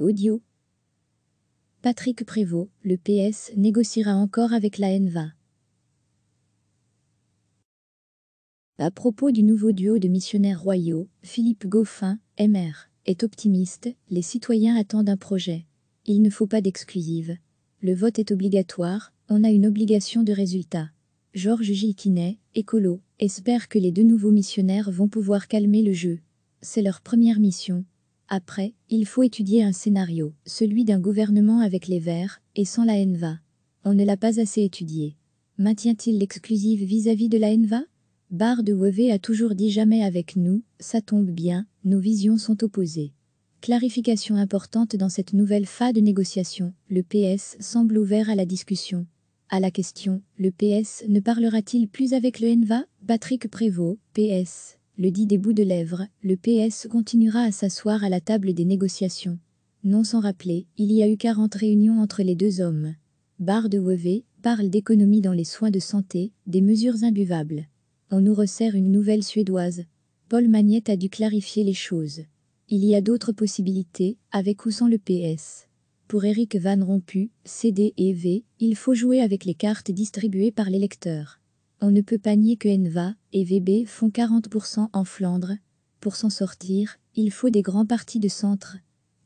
Audio. Patrick Prévost, le PS négociera encore avec la NVA. À propos du nouveau duo de missionnaires royaux, Philippe Goffin, MR, est optimiste, les citoyens attendent un projet. Il ne faut pas d'exclusive. Le vote est obligatoire, on a une obligation de résultat. Georges Gilquinet, écolo, espère que les deux nouveaux missionnaires vont pouvoir calmer le jeu. C'est leur première mission, après, il faut étudier un scénario, celui d'un gouvernement avec les Verts, et sans la NVA. On ne l'a pas assez étudié. Maintient-il l'exclusive vis-à-vis de la NVA Barre de wever a toujours dit jamais avec nous, ça tombe bien, nos visions sont opposées. Clarification importante dans cette nouvelle phase de négociation, le PS semble ouvert à la discussion. À la question, le PS ne parlera-t-il plus avec le NVA Patrick Prévost, PS le dit des bouts de lèvres, le PS continuera à s'asseoir à la table des négociations. Non sans rappeler, il y a eu 40 réunions entre les deux hommes. Barre de Wevé parle d'économie dans les soins de santé, des mesures imbuvables. On nous resserre une nouvelle suédoise. Paul Magnette a dû clarifier les choses. Il y a d'autres possibilités, avec ou sans le PS. Pour Eric Van Rompu, CD et V, il faut jouer avec les cartes distribuées par l'électeur. On ne peut pas nier que NVA et VB font 40% en Flandre. Pour s'en sortir, il faut des grands partis de centre,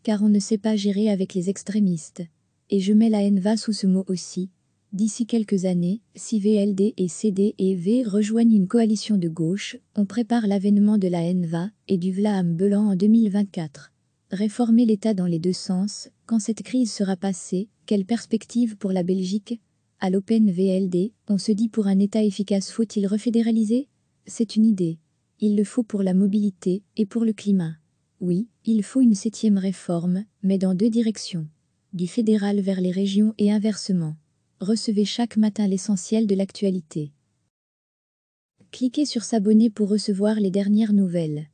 car on ne sait pas gérer avec les extrémistes. Et je mets la NVA sous ce mot aussi. D'ici quelques années, si VLD et CD et V rejoignent une coalition de gauche, on prépare l'avènement de la NVA et du Vlaam Belan en 2024. Réformer l'État dans les deux sens, quand cette crise sera passée, quelle perspective pour la Belgique à VLD, on se dit pour un État efficace faut-il refédéraliser C'est une idée. Il le faut pour la mobilité et pour le climat. Oui, il faut une septième réforme, mais dans deux directions. Du fédéral vers les régions et inversement. Recevez chaque matin l'essentiel de l'actualité. Cliquez sur S'abonner pour recevoir les dernières nouvelles.